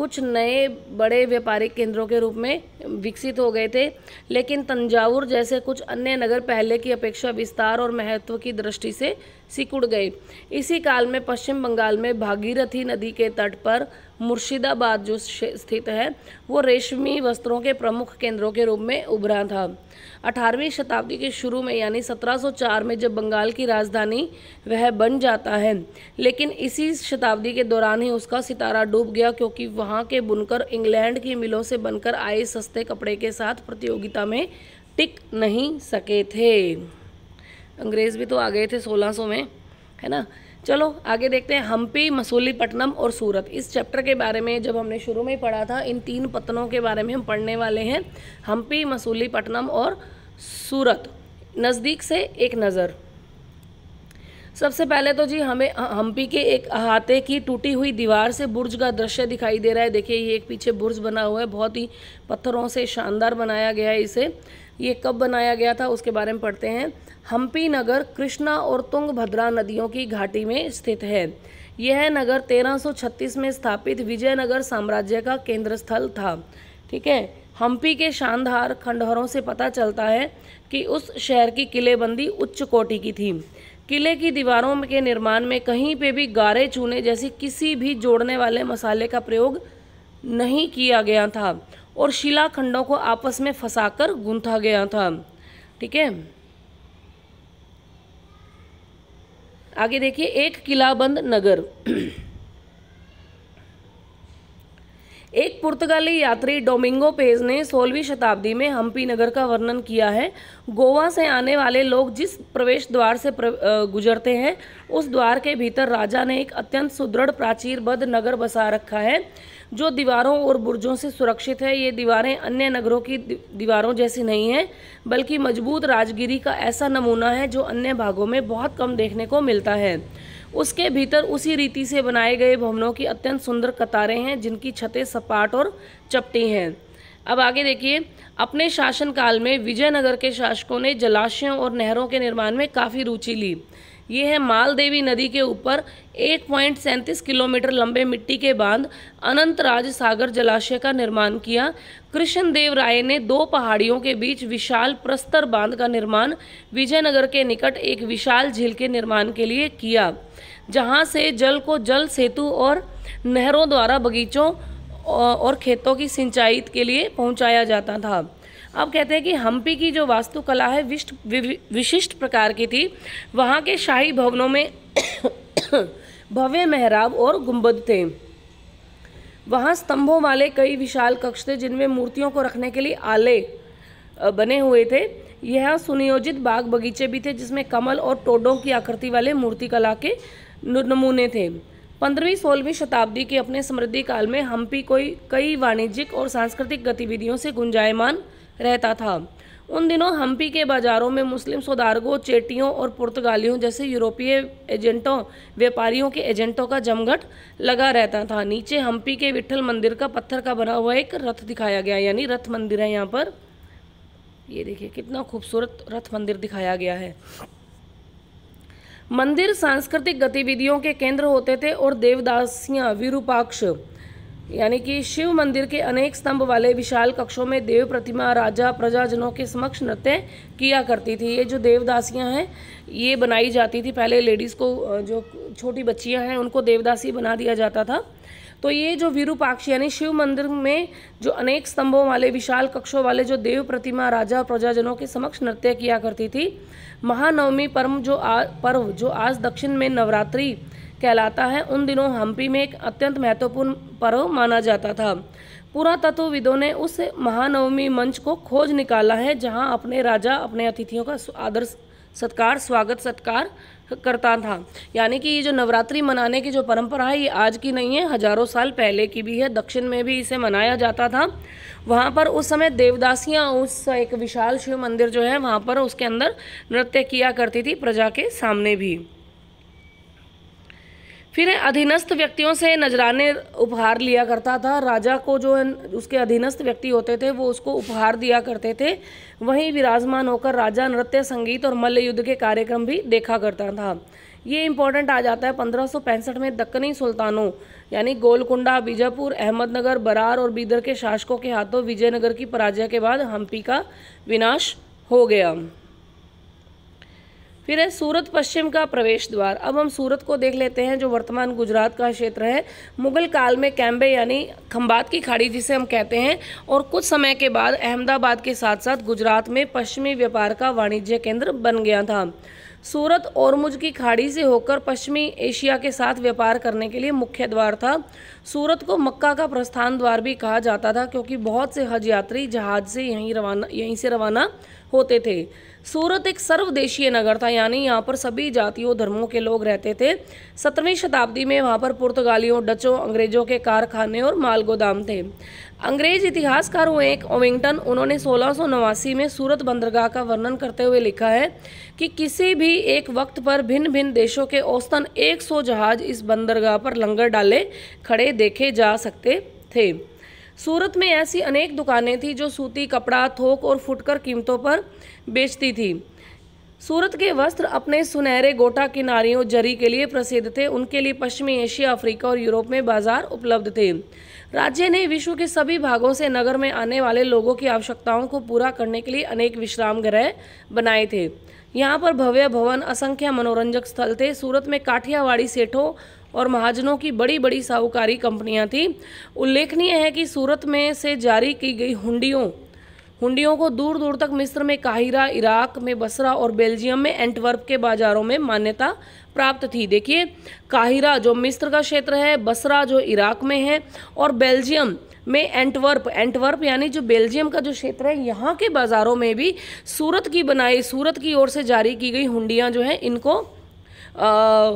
Speaker 1: कुछ नए बड़े व्यापारिक केंद्रों के रूप में विकसित हो गए थे लेकिन तंजावुर जैसे कुछ अन्य नगर पहले की अपेक्षा विस्तार और महत्व की दृष्टि से सिकुड़ गए इसी काल में पश्चिम बंगाल में भागीरथी नदी के तट पर मुर्शिदाबाद जो स्थित है वो रेशमी वस्त्रों के प्रमुख केंद्रों के रूप में उभरा था 18वीं शताब्दी के शुरू में यानी 1704 में जब बंगाल की राजधानी वह बन जाता है लेकिन इसी शताब्दी के दौरान ही उसका सितारा डूब गया क्योंकि वहाँ के बुनकर इंग्लैंड की मिलों से बनकर आए सस्ते कपड़े के साथ प्रतियोगिता में टिक नहीं सके थे अंग्रेज़ भी तो आ गए थे 1600 में है ना चलो आगे देखते हैं हम्पी मसूलीपट्टनम और सूरत इस चैप्टर के बारे में जब हमने शुरू में ही पढ़ा था इन तीन पतनों के बारे में हम पढ़ने वाले हैं हम्पी मसूलीपट्टनम और सूरत नज़दीक से एक नज़र सबसे पहले तो जी हमें हम्पी के एक अहाते की टूटी हुई दीवार से बुर्ज का दृश्य दिखाई दे रहा है देखिए ये एक पीछे बुर्ज बना हुआ है बहुत ही पत्थरों से शानदार बनाया गया है इसे ये कब बनाया गया था उसके बारे में पढ़ते हैं हम्पी नगर कृष्णा और तुंगभद्रा नदियों की घाटी में स्थित है यह नगर 1336 में स्थापित विजयनगर साम्राज्य का केंद्र स्थल था ठीक है हम्पी के शानदार खंडहरों से पता चलता है कि उस शहर की किलेबंदी उच्च कोटि की थी किले की दीवारों के निर्माण में कहीं पे भी गारे चूने जैसी किसी भी जोड़ने वाले मसाले का प्रयोग नहीं किया गया था और शिलाखंडों को आपस में फंसाकर कर गया था ठीक है आगे देखिए एक किलाबंद नगर एक पुर्तगाली यात्री डोमिंगो पेज ने सोलहवीं शताब्दी में हम्पी नगर का वर्णन किया है गोवा से आने वाले लोग जिस प्रवेश द्वार से प्र, गुजरते हैं उस द्वार के भीतर राजा ने एक अत्यंत सुदृढ़ प्राचीरबद्ध नगर बसा रखा है जो दीवारों और बुर्जों से सुरक्षित है ये दीवारें अन्य नगरों की दीवारों जैसी नहीं हैं बल्कि मजबूत राजगिरी का ऐसा नमूना है जो अन्य भागों में बहुत कम देखने को मिलता है उसके भीतर उसी रीति से बनाए गए भवनों की अत्यंत सुंदर कतारें हैं जिनकी छतें सपाट और चपटी हैं अब आगे देखिए अपने शासनकाल में विजयनगर के शासकों ने जलाशयों और नहरों के निर्माण में काफ़ी रुचि ली ये है मालदेवी नदी के ऊपर एक पॉइंट सैंतीस किलोमीटर लंबे मिट्टी के बांध अनंतराज सागर जलाशय का निर्माण किया कृष्णदेव राय ने दो पहाड़ियों के बीच विशाल प्रस्तर बांध का निर्माण विजयनगर के निकट एक विशाल झील के निर्माण के लिए किया जहां से जल को जल सेतु और नहरों द्वारा बगीचों और खेतों की सिंचाई के लिए पहुंचाया जाता था अब कहते हैं कि हम्पी की जो वास्तुकला है विशिष्ट विशिष्ट प्रकार की थी वहाँ के शाही भवनों में भव्य मेहराब और गुम्बद थे वहाँ स्तंभों वाले कई विशाल कक्ष थे जिनमें मूर्तियों को रखने के लिए आले बने हुए थे यह सुनियोजित बाग बगीचे भी थे जिसमें कमल और टोडों की आकृति वाले मूर्तिकला के नमूने थे पंद्रहवीं सोलहवीं शताब्दी के अपने समृद्धि काल में हम्पी कोई कई वाणिज्यिक और सांस्कृतिक गतिविधियों से गुंजायमान रहता था उन दिनों हम्पी के बाज़ारों में मुस्लिम सुधारकों चेटियों और पुर्तगालियों जैसे यूरोपीय एजेंटों व्यापारियों के एजेंटों का जमघट लगा रहता था नीचे हम्पी के विठल मंदिर का पत्थर का बना हुआ एक रथ दिखाया गया यानी रथ मंदिर है यहाँ पर ये देखिए कितना खूबसूरत रथ मंदिर दिखाया गया है मंदिर सांस्कृतिक गतिविधियों के केंद्र होते थे और देवदासियाँ विरूपाक्ष यानी कि शिव मंदिर के अनेक स्तंभ वाले विशाल कक्षों में देव प्रतिमा राजा प्रजाजनों के समक्ष नृत्य किया करती थी ये जो देवदासियां हैं ये बनाई जाती थी पहले लेडीज़ को जो छोटी बच्चियां हैं उनको देवदासी बना दिया जाता था तो ये जो विरूपाक्ष यानी शिव मंदिर में जो अनेक स्तंभों वाले विशाल कक्षों वाले जो देव प्रतिमा राजा प्रजाजनों के समक्ष नृत्य किया करती थी महानवमी पर्व जो आ पर्व जो आज दक्षिण में नवरात्रि कहलाता है उन दिनों हम्पी में एक अत्यंत महत्वपूर्ण पर्व माना जाता था पुरातत्वविदों ने उस महानवमी मंच को खोज निकाला है जहां अपने राजा अपने अतिथियों का आदर सत्कार स्वागत सत्कार करता था यानी कि ये जो नवरात्रि मनाने की जो परंपरा है ये आज की नहीं है हजारों साल पहले की भी है दक्षिण में भी इसे मनाया जाता था वहाँ पर उस समय देवदासियाँ उस एक विशाल शिव मंदिर जो है वहाँ पर उसके अंदर नृत्य किया करती थी प्रजा के सामने भी फिर अधीनस्थ व्यक्तियों से नजराने उपहार लिया करता था राजा को जो है उसके अधीनस्थ व्यक्ति होते थे वो उसको उपहार दिया करते थे वहीं विराजमान होकर राजा नृत्य संगीत और मल्ल युद्ध के कार्यक्रम भी देखा करता था ये इंपॉर्टेंट आ जाता है पंद्रह में दक्कनी सुल्तानों यानी गोलकुंडा बीजापुर अहमदनगर बरार और बीदर के शासकों के हाथों विजयनगर की पराजय के बाद हम्पी का विनाश हो गया फिर है सूरत पश्चिम का प्रवेश द्वार अब हम सूरत को देख लेते हैं जो वर्तमान गुजरात का क्षेत्र है मुगल काल में कैम्बे यानी खम्बात की खाड़ी जिसे हम कहते हैं और कुछ समय के बाद अहमदाबाद के साथ साथ गुजरात में पश्चिमी व्यापार का वाणिज्य केंद्र बन गया था सूरत औरमुज की खाड़ी से होकर पश्चिमी एशिया के साथ व्यापार करने के लिए मुख्य द्वार था सूरत को मक्का का प्रस्थान द्वार भी कहा जाता था क्योंकि बहुत से हज यात्री जहाज से यहीं रवाना यहीं से रवाना होते थे सूरत एक सर्वदेशीय नगर था यानी यहाँ पर सभी जातियों धर्मों के लोग रहते थे सत्रहवीं शताब्दी में वहाँ पर पुर्तगालियों डचों अंग्रेजों के कारखाने और माल गोदाम थे अंग्रेज इतिहासकार हुए एक ओविंगटन उन्होंने सोलह में सूरत बंदरगाह का वर्णन करते हुए लिखा है कि किसी भी एक वक्त पर भिन्न भिन्न देशों के औसतन 100 जहाज इस बंदरगाह पर लंगर डाले खड़े देखे जा सकते थे सूरत में ऐसी अनेक दुकानें थीं जो सूती कपड़ा थोक और फुटकर कीमतों पर बेचती थी सूरत के वस्त्र अपने सुनहरे गोटा किनारियों जरी के लिए प्रसिद्ध थे उनके लिए पश्चिमी एशिया अफ्रीका और यूरोप में बाजार उपलब्ध थे राज्य ने विश्व के सभी भागों से नगर में आने वाले लोगों की आवश्यकताओं को पूरा करने के लिए अनेक विश्राम गृह बनाए थे यहाँ पर भव्य भवन असंख्य मनोरंजक स्थल थे सूरत में काठियावाड़ी सेठों और महाजनों की बड़ी बड़ी साहूकारी कंपनियां थी उल्लेखनीय है कि सूरत में से जारी की गई हुंडियों हुंडियों को दूर दूर तक मिस्र में काहिरा इराक में बसरा और बेल्जियम में एंटवर्प के बाज़ारों में मान्यता प्राप्त थी देखिए काहिरा जो मिस्र का क्षेत्र है बसरा जो इराक में है और बेल्जियम में एंटवर्प एंटवर्प यानी जो बेल्जियम का जो क्षेत्र है यहाँ के बाज़ारों में भी सूरत की बनाई सूरत की ओर से जारी की गई हुंडियाँ जो हैं इनको आ,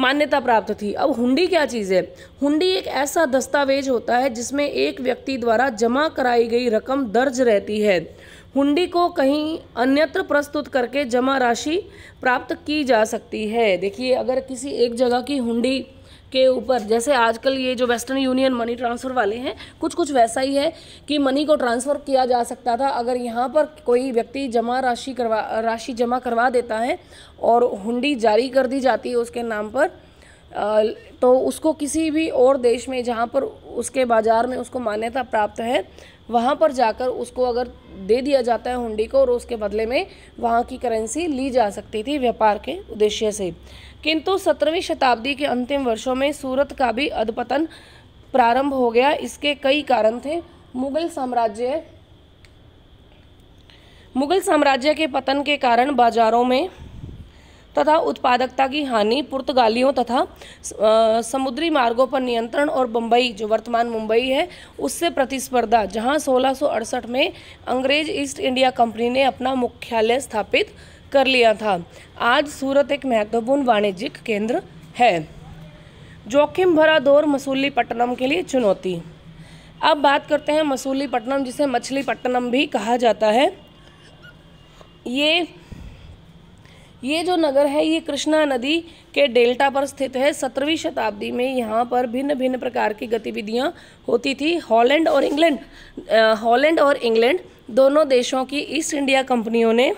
Speaker 1: मान्यता प्राप्त थी अब हुंडी क्या चीज़ है हुंडी एक ऐसा दस्तावेज होता है जिसमें एक व्यक्ति द्वारा जमा कराई गई रकम दर्ज रहती है हुंडी को कहीं अन्यत्र प्रस्तुत करके जमा राशि प्राप्त की जा सकती है देखिए अगर किसी एक जगह की हुंडी के ऊपर जैसे आजकल ये जो वेस्टर्न यूनियन मनी ट्रांसफ़र वाले हैं कुछ कुछ वैसा ही है कि मनी को ट्रांसफ़र किया जा सकता था अगर यहाँ पर कोई व्यक्ति जमा राशि करवा राशि जमा करवा देता है और हुंडी जारी कर दी जाती है उसके नाम पर तो उसको किसी भी और देश में जहाँ पर उसके बाज़ार में उसको मान्यता प्राप्त है वहाँ पर जाकर उसको अगर दे दिया जाता है हुंडी को और उसके बदले में वहाँ की करेंसी ली जा सकती थी व्यापार के उद्देश्य से किंतु सत्रहवीं शताब्दी के अंतिम वर्षों में सूरत का भी अधपतन प्रारंभ हो गया इसके कई कारण थे मुगल साम्राज्य मुगल साम्राज्य के पतन के कारण बाजारों में तथा उत्पादकता की हानि पुर्तगालियों तथा समुद्री मार्गों पर नियंत्रण और बम्बई जो वर्तमान मुंबई है उससे प्रतिस्पर्धा जहां सोलह में अंग्रेज ईस्ट इंडिया कंपनी ने अपना मुख्यालय स्थापित कर लिया था आज सूरत एक महत्वपूर्ण वाणिज्यिक केंद्र है जोखिम भरा दौर मसूलीपट्टनम के लिए चुनौती अब बात करते हैं मसूलीपट्टनम जिसे मछलीपट्टनम भी कहा जाता है ये ये जो नगर है ये कृष्णा नदी के डेल्टा पर स्थित है सत्रहवीं शताब्दी में यहाँ पर भिन्न भिन्न प्रकार की गतिविधियाँ होती थी हॉलैंड और इंग्लैंड हॉलैंड और इंग्लैंड दोनों देशों की ईस्ट इंडिया कंपनियों ने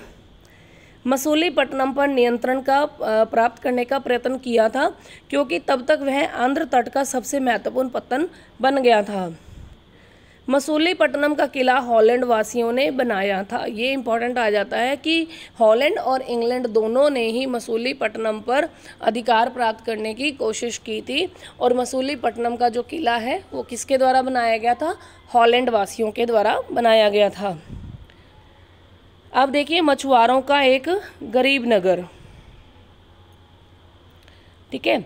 Speaker 1: मसूलीपट्टनम पर नियंत्रण का प्राप्त करने का प्रयत्न किया था क्योंकि तब तक वह आंध्र तट का सबसे महत्वपूर्ण पत्तन बन गया था मसूलीपट्टनम का किला हॉलैंड वासियों ने बनाया था ये इम्पोर्टेंट आ जाता है कि हॉलैंड और इंग्लैंड दोनों ने ही मसूलीपट्टनम पर अधिकार प्राप्त करने की कोशिश की थी और मसूलीपट्टनम का जो किला है वो किसके द्वारा बनाया गया था हॉलैंड वासियों के द्वारा बनाया गया था अब देखिए मछुआरों का एक गरीब नगर ठीक है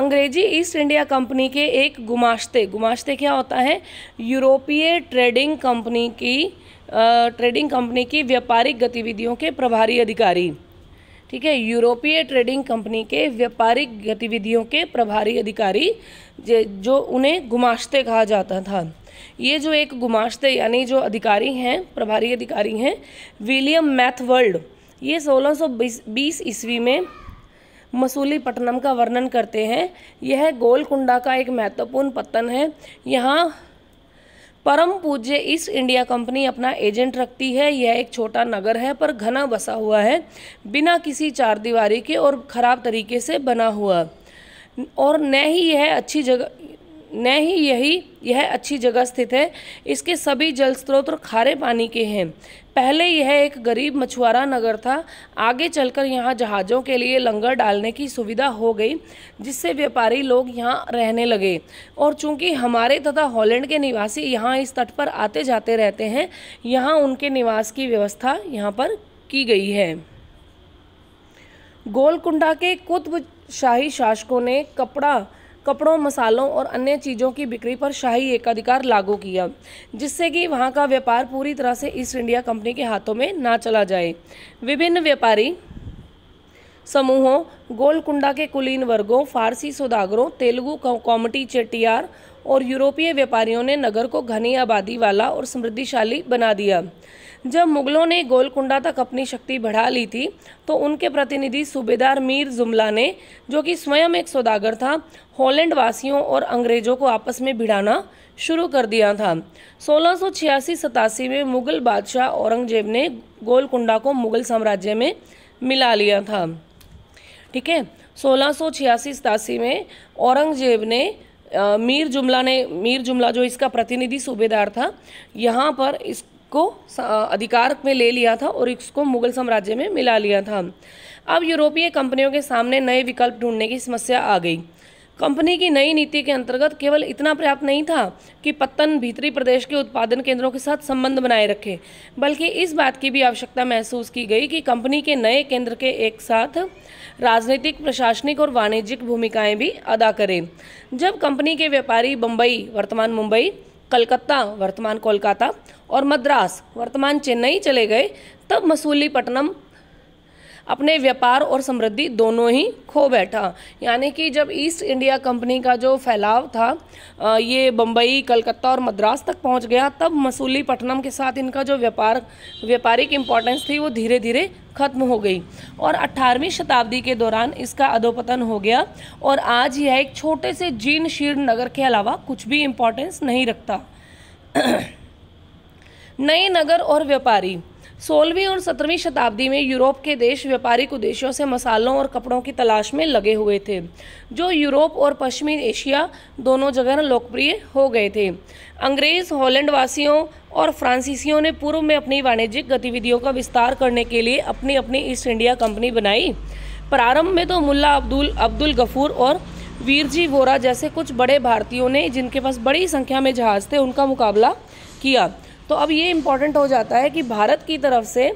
Speaker 1: अंग्रेजी ईस्ट इंडिया कंपनी के एक गुमाश्ते गुमाश्ते क्या होता है यूरोपीय ट्रेडिंग कंपनी की ट्रेडिंग कंपनी की व्यापारिक गतिविधियों के प्रभारी अधिकारी ठीक है यूरोपीय ट्रेडिंग कंपनी के व्यापारिक गतिविधियों के प्रभारी अधिकारी जो उन्हें गुमाश्ते कहा जाता था ये जो एक गुमाश्ते यानी जो अधिकारी हैं प्रभारी अधिकारी हैं विलियम मैथवर्ल्ड ये 1620 ईस्वी में मसूली पटनम का वर्णन करते हैं यह गोलकुंडा का एक महत्वपूर्ण पत्तन है यहाँ परम पूज्य ईस्ट इंडिया कंपनी अपना एजेंट रखती है यह एक छोटा नगर है पर घना बसा हुआ है बिना किसी चार दीवारी के और ख़राब तरीके से बना हुआ और न ही यह अच्छी जगह न ही यही यह अच्छी जगह स्थित है इसके सभी जल स्रोत खारे पानी के हैं पहले यह एक गरीब मछुआरा नगर था आगे चलकर यहाँ जहाज़ों के लिए लंगर डालने की सुविधा हो गई जिससे व्यापारी लोग यहाँ रहने लगे और चूंकि हमारे तथा हॉलैंड के निवासी यहाँ इस तट पर आते जाते रहते हैं यहाँ उनके निवास की व्यवस्था यहाँ पर की गई है गोलकुंडा के कुतुब शाही शासकों ने कपड़ा कपड़ों मसालों और अन्य चीज़ों की बिक्री पर शाही एकाधिकार लागू किया जिससे कि वहाँ का व्यापार पूरी तरह से ईस्ट इंडिया कंपनी के हाथों में ना चला जाए विभिन्न व्यापारी समूहों गोलकुंडा के कुलीन वर्गों फारसी सौदागरों तेलुगु कॉमटी चेटियार और यूरोपीय व्यापारियों ने नगर को घनी आबादी वाला और समृद्धिशाली बना दिया जब मुग़लों ने गोलकुंडा तक अपनी शक्ति बढ़ा ली थी तो उनके प्रतिनिधि सूबेदार मीर जुमला ने जो कि स्वयं एक सौदागर था हॉलैंड वासियों और अंग्रेज़ों को आपस में भिड़ाना शुरू कर दिया था सोलह सौ छियासी में मुग़ल बादशाह औरंगजेब ने गोलकुंडा को मुग़ल साम्राज्य में मिला लिया था ठीक है सोलह सौ छियासी में औरंगजेब ने आ, मीर जुमला ने मीर जुमला जो इसका प्रतिनिधि सूबेदार था यहाँ पर इस को अधिकार में ले लिया था और इसको मुगल साम्राज्य में मिला लिया था अब यूरोपीय कंपनियों के सामने नए विकल्प ढूंढने की समस्या आ गई कंपनी की नई नीति के अंतर्गत केवल इतना पर्याप्त नहीं था कि पत्तन भीतरी प्रदेश के उत्पादन केंद्रों के साथ संबंध बनाए रखे बल्कि इस बात की भी आवश्यकता महसूस की गई कि कंपनी के नए केंद्र के एक साथ राजनीतिक प्रशासनिक और वाणिज्यिक भूमिकाएं भी अदा करें जब कंपनी के व्यापारी बम्बई वर्तमान मुंबई कलकत्ता वर्तमान कोलकाता और मद्रास वर्तमान चेन्नई चले गए तब मसूलीपट्टनम अपने व्यापार और समृद्धि दोनों ही खो बैठा यानी कि जब ईस्ट इंडिया कंपनी का जो फैलाव था ये बम्बई कलकत्ता और मद्रास तक पहुंच गया तब मसूली पटनम के साथ इनका जो व्यापार व्यापारिक इम्पोर्टेंस थी वो धीरे धीरे खत्म हो गई और 18वीं शताब्दी के दौरान इसका अधोपतन हो गया और आज यह एक छोटे से जीर्ण शीर्ण नगर के अलावा कुछ भी इम्पोर्टेंस नहीं रखता नए नगर और व्यापारी सोलहवीं और सत्रहवीं शताब्दी में यूरोप के देश व्यापारिक उद्देश्यों से मसालों और कपड़ों की तलाश में लगे हुए थे जो यूरोप और पश्चिमी एशिया दोनों जगह लोकप्रिय हो गए थे अंग्रेज हॉलैंड वासियों और फ्रांसीसियों ने पूर्व में अपनी वाणिज्यिक गतिविधियों का विस्तार करने के लिए अपनी अपनी ईस्ट इंडिया कंपनी बनाई प्रारंभ में तो मुल्ला अब्दुल अब्दुल गफूर और वीरजी वोरा जैसे कुछ बड़े भारतीयों ने जिनके पास बड़ी संख्या में जहाज थे उनका मुकाबला किया तो अब ये इम्पॉर्टेंट हो जाता है कि भारत की तरफ से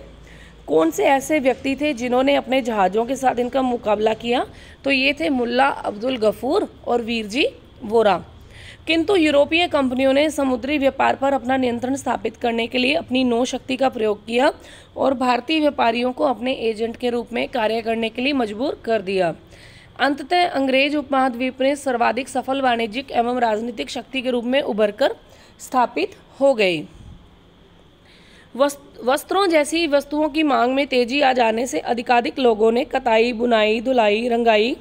Speaker 1: कौन से ऐसे व्यक्ति थे जिन्होंने अपने जहाज़ों के साथ इनका मुकाबला किया तो ये थे मुल्ला अब्दुल गफूर और वीरजी वोरा किंतु यूरोपीय कंपनियों ने समुद्री व्यापार पर अपना नियंत्रण स्थापित करने के लिए अपनी नौ शक्ति का प्रयोग किया और भारतीय व्यापारियों को अपने एजेंट के रूप में कार्य करने के लिए मजबूर कर दिया अंततः अंग्रेज उपमहाद्वीप ने सर्वाधिक सफल वाणिज्यिक एवं राजनीतिक शक्ति के रूप में उभर कर स्थापित हो गई वस्त्रों जैसी वस्तुओं की मांग में तेजी आ जाने से अधिकाधिक लोगों ने कताई बुनाई धुलाई रंगाई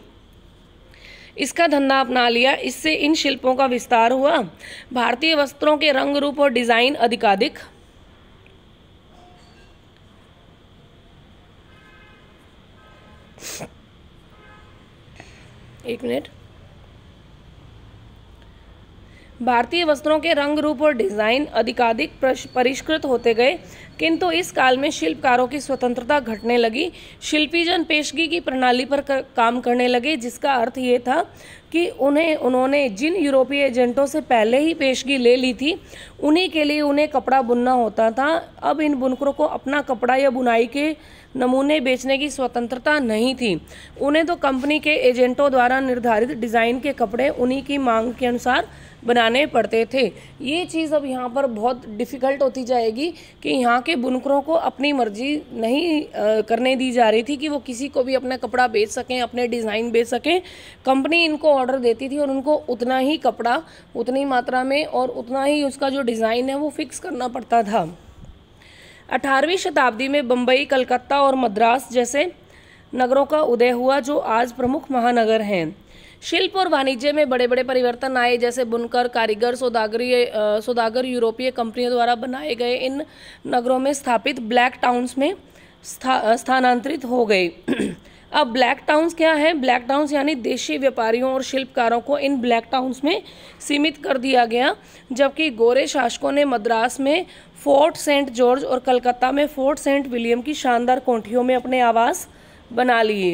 Speaker 1: इसका धंधा अपना लिया इससे इन शिल्पों का विस्तार हुआ भारतीय वस्त्रों के रंग रूप और डिज़ाइन अधिकाधिक एक मिनट भारतीय वस्त्रों के रंग रूप और डिज़ाइन अधिकाधिक परिष्कृत होते गए किंतु इस काल में शिल्पकारों की स्वतंत्रता घटने लगी शिल्पीजन पेशगी की प्रणाली पर कर, काम करने लगे जिसका अर्थ ये था कि उन्हें उन्होंने जिन यूरोपीय एजेंटों से पहले ही पेशगी ले ली थी उन्हीं के लिए उन्हें कपड़ा बुनना होता था अब इन बुनकरों को अपना कपड़ा या बुनाई के नमूने बेचने की स्वतंत्रता नहीं थी उन्हें तो कंपनी के एजेंटों द्वारा निर्धारित डिज़ाइन के कपड़े उन्हीं की मांग के अनुसार बनाने पड़ते थे ये चीज़ अब यहाँ पर बहुत डिफ़िकल्ट होती जाएगी कि यहाँ के बुनकरों को अपनी मर्जी नहीं करने दी जा रही थी कि वो किसी को भी अपना कपड़ा बेच सकें अपने डिज़ाइन बेच सकें कंपनी इनको ऑर्डर देती थी और उनको उतना ही कपड़ा उतनी मात्रा में और उतना ही उसका जो डिज़ाइन है वो फिक्स करना पड़ता था अठारहवीं शताब्दी में बम्बई कलकत्ता और मद्रास जैसे नगरों का उदय हुआ जो आज प्रमुख महानगर हैं शिल्प और वाणिज्य में बड़े बड़े परिवर्तन आए जैसे बुनकर कारीगर सौदागरी सौदागर यूरोपीय कंपनियों द्वारा बनाए गए इन नगरों में स्थापित ब्लैक टाउन्स में स्था, स्थानांतरित हो गए अब ब्लैक टाउन्स क्या है ब्लैक टाउन्स यानी देशी व्यापारियों और शिल्पकारों को इन ब्लैक टाउन्स में सीमित कर दिया गया जबकि गोरे शासकों ने मद्रास में फोर्ट सेंट जॉर्ज और कलकत्ता में फोर्ट सेंट विलियम की शानदार कोठियों में अपने आवास बना लिए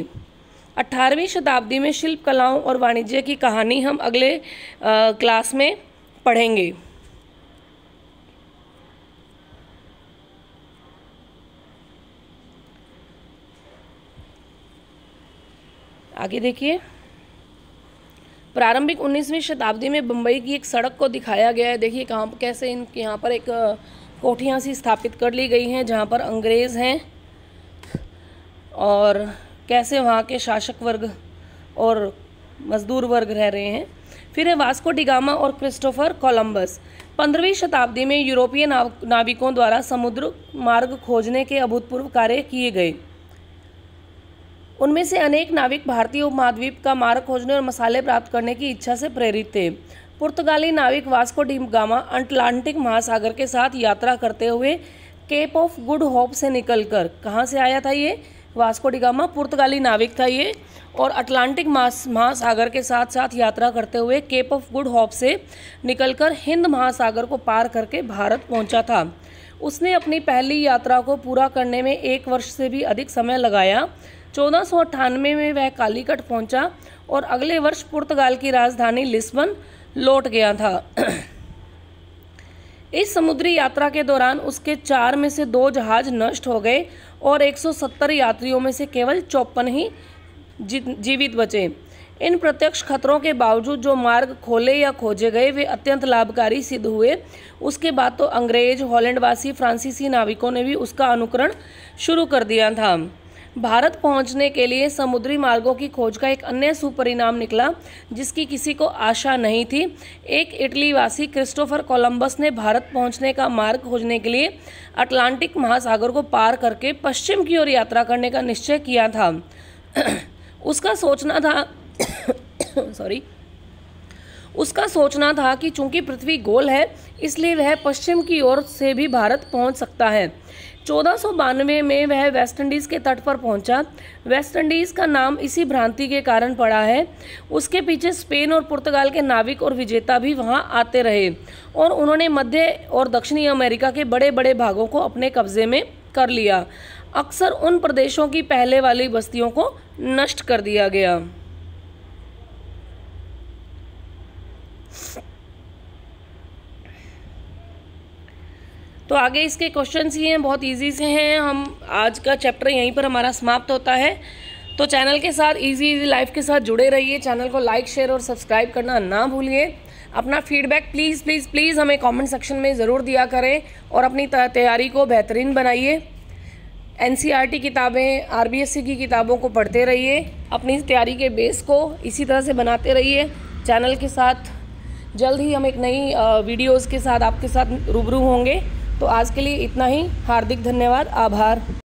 Speaker 1: अट्ठारहवीं शताब्दी में शिल्प कलाओं और वाणिज्य की कहानी हम अगले आ, क्लास में पढ़ेंगे आगे देखिए प्रारंभिक 19वीं शताब्दी में बम्बई की एक सड़क को दिखाया गया है देखिए कहाँ कैसे इन यहाँ पर एक कोठियाँ सी स्थापित कर ली गई हैं जहाँ पर अंग्रेज़ हैं और कैसे वहाँ के शासक वर्ग और मजदूर वर्ग रह रहे हैं फिर है वास्को डिगामा और क्रिस्टोफर कोलंबस पंद्रहवीं शताब्दी में यूरोपीय नाव, नाविकों द्वारा समुद्र मार्ग खोजने के अभूतपूर्व कार्य किए गए उनमें से अनेक नाविक भारतीय उपमहाद्वीप का मार्ग खोजने और मसाले प्राप्त करने की इच्छा से प्रेरित थे पुर्तगाली नाविक वास्को डी गामा अटलांटिक महासागर के साथ यात्रा करते हुए केप ऑफ गुड होप से निकलकर कहाँ से आया था ये वास्को डिगामा पुर्तगाली नाविक था ये और अटलांटिक महासागर के साथ साथ यात्रा करते हुए केप ऑफ गुड होप से निकलकर हिंद महासागर को पार करके भारत पहुंचा था उसने अपनी पहली यात्रा को पूरा करने में एक वर्ष से भी अधिक समय लगाया चौदह में वह कालीकट पहुँचा और अगले वर्ष पुर्तगाल की राजधानी लिस्बन लौट गया था इस समुद्री यात्रा के दौरान उसके चार में से दो जहाज नष्ट हो गए और 170 यात्रियों में से केवल चौपन ही जीवित बचे इन प्रत्यक्ष खतरों के बावजूद जो मार्ग खोले या खोजे गए वे अत्यंत लाभकारी सिद्ध हुए उसके बाद तो अंग्रेज हॉलैंडवासी फ्रांसीसी नाविकों ने भी उसका अनुकरण शुरू कर दिया था भारत पहुंचने के लिए समुद्री मार्गों की खोज का एक अन्य सुपरिणाम निकला जिसकी किसी को आशा नहीं थी एक इटली वासी क्रिस्टोफर कोलंबस ने भारत पहुंचने का मार्ग खोजने के लिए अटलांटिक महासागर को पार करके पश्चिम की ओर यात्रा करने का निश्चय किया था उसका सोचना था सॉरी उसका सोचना था कि चूंकि पृथ्वी गोल है इसलिए वह पश्चिम की ओर से भी भारत पहुंच सकता है चौदह में वह वेस्टइंडीज़ के तट पर पहुंचा वेस्टइंडीज़ का नाम इसी भ्रांति के कारण पड़ा है उसके पीछे स्पेन और पुर्तगाल के नाविक और विजेता भी वहां आते रहे और उन्होंने मध्य और दक्षिणी अमेरिका के बड़े बड़े भागों को अपने कब्जे में कर लिया अक्सर उन प्रदेशों की पहले वाली बस्तियों को नष्ट कर दिया गया तो आगे इसके क्वेश्चन ही हैं बहुत ईजी से हैं हम आज का चैप्टर यहीं पर हमारा समाप्त होता है तो चैनल के साथ इजी इजी लाइफ के साथ जुड़े रहिए चैनल को लाइक शेयर और सब्सक्राइब करना ना भूलिए अपना फीडबैक प्लीज़ प्लीज़ प्लीज़ हमें कमेंट सेक्शन में ज़रूर दिया करें और अपनी तैयारी को बेहतरीन बनाइए एन e किताबें आर की किताबों को पढ़ते रहिए अपनी तैयारी के बेस को इसी तरह से बनाते रहिए चैनल के साथ जल्द ही हम एक नई वीडियोज़ के साथ आपके साथ रूबरू होंगे तो आज के लिए इतना ही हार्दिक धन्यवाद आभार